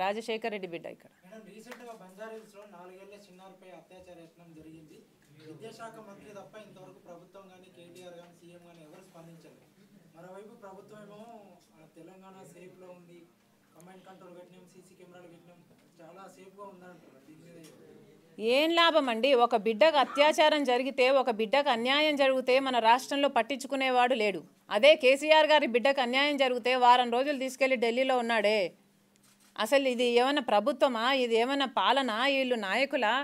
రాజశేఖర్ రెడ్డి బిడ్డ ఏం లాభం అండి ఒక బిడ్డకు అత్యాచారం జరిగితే ఒక బిడ్డకు అన్యాయం జరిగితే మన రాష్ట్రంలో పట్టించుకునేవాడు లేడు అదే కేసీఆర్ గారి బిడ్డకు అన్యాయం జరిగితే వారం రోజులు తీసుకెళ్లి ఢిల్లీలో ఉన్నాడే అసలు ఇది ఏమైనా ప్రభుత్వమా ఇది ఏమైనా పాలన వీళ్ళు నాయకులా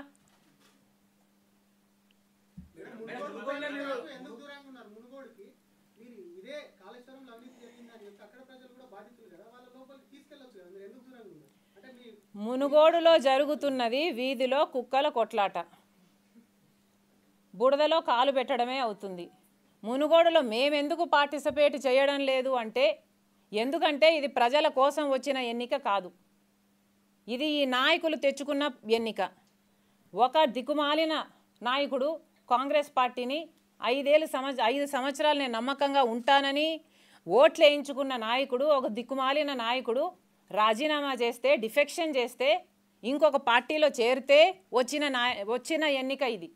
మునుగోడులో జరుగుతున్నది వీధిలో కుక్కల కొట్లాట బుడదలో కాలు పెట్టడమే అవుతుంది మునుగోడులో మేమెందుకు పార్టిసిపేట్ చేయడం లేదు అంటే ఎందుకంటే ఇది ప్రజల కోసం వచ్చిన ఎన్నిక కాదు ఇది ఈ నాయకులు తెచ్చుకున్న ఎన్నిక ఒక దిక్కుమాలిన నాయకుడు కాంగ్రెస్ పార్టీని ఐదేళ్ళు సంవ ఐదు సంవత్సరాలు నేను నమ్మకంగా ఉంటానని ఓట్లు వేయించుకున్న నాయకుడు ఒక దిక్కుమాలిన నాయకుడు రాజీనామా చేస్తే డిఫెక్షన్ చేస్తే ఇంకొక పార్టీలో చేరితే వచ్చిన నాయ వచ్చిన ఎన్నిక ఇది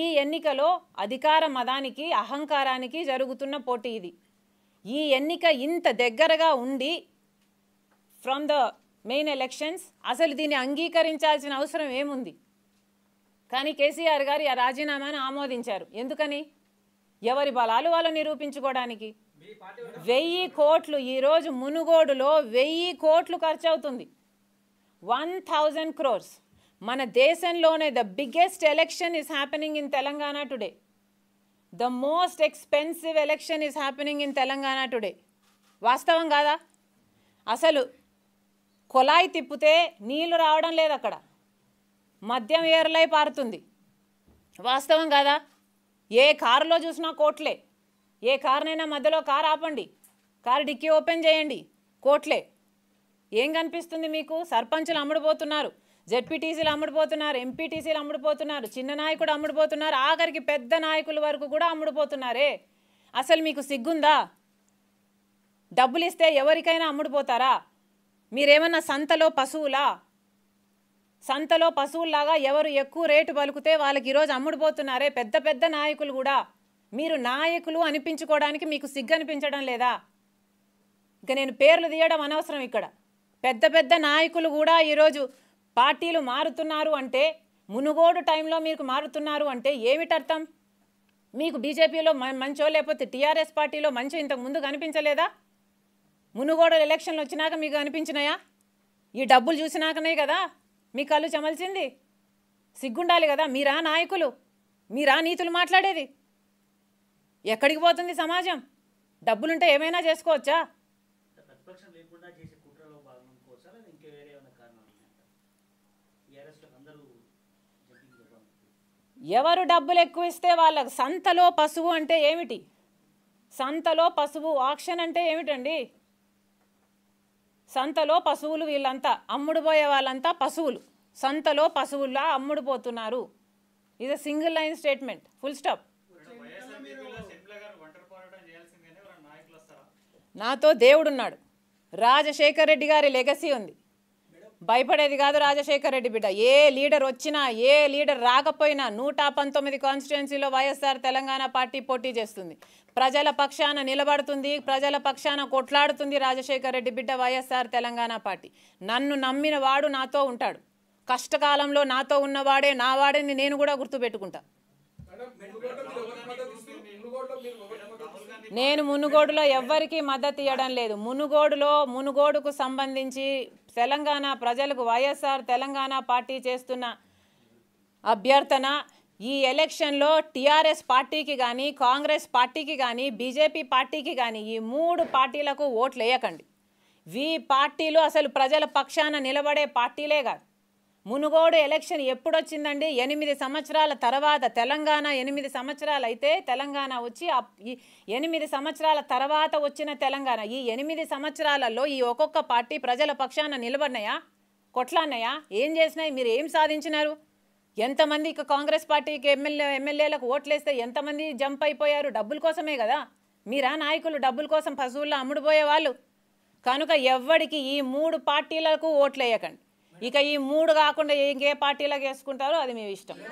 ఈ ఎన్నికలో అధికార మదానికి అహంకారానికి జరుగుతున్న పోటీ ఇది ఈ ఎన్నిక ఇంత దగ్గరగా ఉండి ఫ్రమ్ ద మెయిన్ ఎలక్షన్స్ అసలు దీన్ని అంగీకరించాల్సిన అవసరం ఏముంది కానీ కేసీఆర్ గారు ఆ రాజీనామాను ఆమోదించారు ఎందుకని ఎవరి బలాలు వాళ్ళు నిరూపించుకోవడానికి వెయ్యి కోట్లు ఈరోజు మునుగోడులో వెయ్యి కోట్లు ఖర్చు అవుతుంది వన్ థౌజండ్ క్రోర్స్ మన దేశంలోనే the biggest election is happening in Telangana today the most expensive election is happening in Telangana today వాస్తవం కాదా అసలు కొలాయి తిప్పితే నీళ్లు రావడం లేదు అక్కడ మద్యం ఏర్లై పారుతుంది వాస్తవం కాదా ఏ కారులో చూసినా కోట్లే ఏ కారునైనా మధ్యలో కారు ఆపండి కారు డిక్కీ ఓపెన్ చేయండి కోట్లే ఏం కనిపిస్తుంది మీకు సర్పంచులు అమ్ముడుపోతున్నారు జెడ్పీటీసీలు అమ్ముడుపోతున్నారు ఎంపీటీసీలు అమ్ముడుపోతున్నారు చిన్న నాయకుడు అమ్ముడుపోతున్నారు ఆఖరికి పెద్ద నాయకుల వరకు కూడా అమ్ముడుపోతున్నారే అసలు మీకు సిగ్గుందా డబ్బులు ఇస్తే ఎవరికైనా అమ్ముడుపోతారా మీరేమన్నా సంతలో పశువులా సంతలో పశువుల్లాగా ఎవరు ఎక్కువ రేటు పలుకుతే వాళ్ళకి ఈరోజు అమ్ముడుపోతున్నారే పెద్ద పెద్ద నాయకులు కూడా మీరు నాయకులు అనిపించుకోవడానికి మీకు సిగ్గు అనిపించడం లేదా ఇక నేను పేర్లు తీయడం అనవసరం ఇక్కడ పెద్ద పెద్ద నాయకులు కూడా ఈరోజు పార్టీలు మారుతున్నారు అంటే మునుగోడు టైంలో మీకు మారుతున్నారు అంటే ఏమిటర్థం మీకు బీజేపీలో మంచో లేకపోతే టీఆర్ఎస్ పార్టీలో మంచో ఇంతకు ముందు కనిపించలేదా మునుగోడు ఎలక్షన్లు వచ్చినాక మీకు కనిపించినాయా ఈ డబ్బులు చూసినాకనే కదా మీ కళ్ళు చెమల్చింది సిగ్గుండాలి కదా మీరా నాయకులు మీరా నీతులు మాట్లాడేది ఎక్కడికి పోతుంది సమాజం డబ్బులుంటే ఏమైనా చేసుకోవచ్చా ఎవరు డబ్బులు ఎక్కువ ఇస్తే వాళ్ళకు సంతలో పశువు అంటే ఏమిటి సంతలో పశువు ఆక్షన్ అంటే ఏమిటండి సంతలో పశువులు వీళ్ళంతా అమ్ముడు పోయే వాళ్ళంతా పశువులు సంతలో పశువుల్లా అమ్ముడు పోతున్నారు ఇది single line statement full stop నాతో దేవుడున్నాడు రాజశేఖర్ రెడ్డి గారి లెగసీ ఉంది భయపడేది కాదు రాజశేఖర రెడ్డి బిడ్డ ఏ లీడర్ వచ్చినా ఏ లీడర్ రాకపోయినా నూట పంతొమ్మిది కాన్స్టిట్యున్సీలో వైఎస్ఆర్ తెలంగాణ పార్టీ పోటీ చేస్తుంది ప్రజల పక్షాన నిలబడుతుంది ప్రజల పక్షాన కొట్లాడుతుంది రాజశేఖర రెడ్డి బిడ్డ వైఎస్ఆర్ తెలంగాణ పార్టీ నన్ను నమ్మిన వాడు నాతో ఉంటాడు కష్టకాలంలో నాతో ఉన్నవాడే నా వాడని నేను కూడా గుర్తుపెట్టుకుంటా నేను మునుగోడులో ఎవ్వరికీ మద్దతు ఇవ్వడం లేదు మునుగోడులో మునుగోడుకు సంబంధించి తెలంగాణ ప్రజలకు వైఎస్ఆర్ తెలంగాణ పార్టీ చేస్తున్న అభ్యర్థన ఈ ఎలక్షన్లో టీఆర్ఎస్ పార్టీకి కానీ కాంగ్రెస్ పార్టీకి కానీ బీజేపీ పార్టీకి కానీ ఈ మూడు పార్టీలకు ఓట్లు వేయకండి వీ పార్టీలు అసలు ప్రజల పక్షాన నిలబడే పార్టీలే కాదు మునుగోడు ఎలక్షన్ ఎప్పుడొచ్చిందండి ఎనిమిది సంవత్సరాల తర్వాత తెలంగాణ ఎనిమిది సంవత్సరాలు అయితే తెలంగాణ వచ్చి ఎనిమిది సంవత్సరాల తర్వాత వచ్చిన తెలంగాణ ఈ ఎనిమిది సంవత్సరాలలో ఈ ఒక్కొక్క పార్టీ ప్రజల పక్షాన నిలబడినాయా కొట్లాన్నాయా ఏం చేసినాయి మీరు ఏం సాధించినారు ఎంతమంది ఇక కాంగ్రెస్ పార్టీకి ఎమ్మెల్యే ఎమ్మెల్యేలకు ఓట్లేస్తే ఎంతమంది జంప్ అయిపోయారు డబ్బుల కోసమే కదా మీరా నాయకులు డబ్బుల కోసం పశువుల్లో అమ్ముడుపోయే వాళ్ళు కనుక ఎవ్వడికి ఈ మూడు పార్టీలకు ఓట్లేయకండి ఇక ఈ మూడు కాకుండా ఇంకే పార్టీలకు వేసుకుంటారో అది మీ ఇష్టం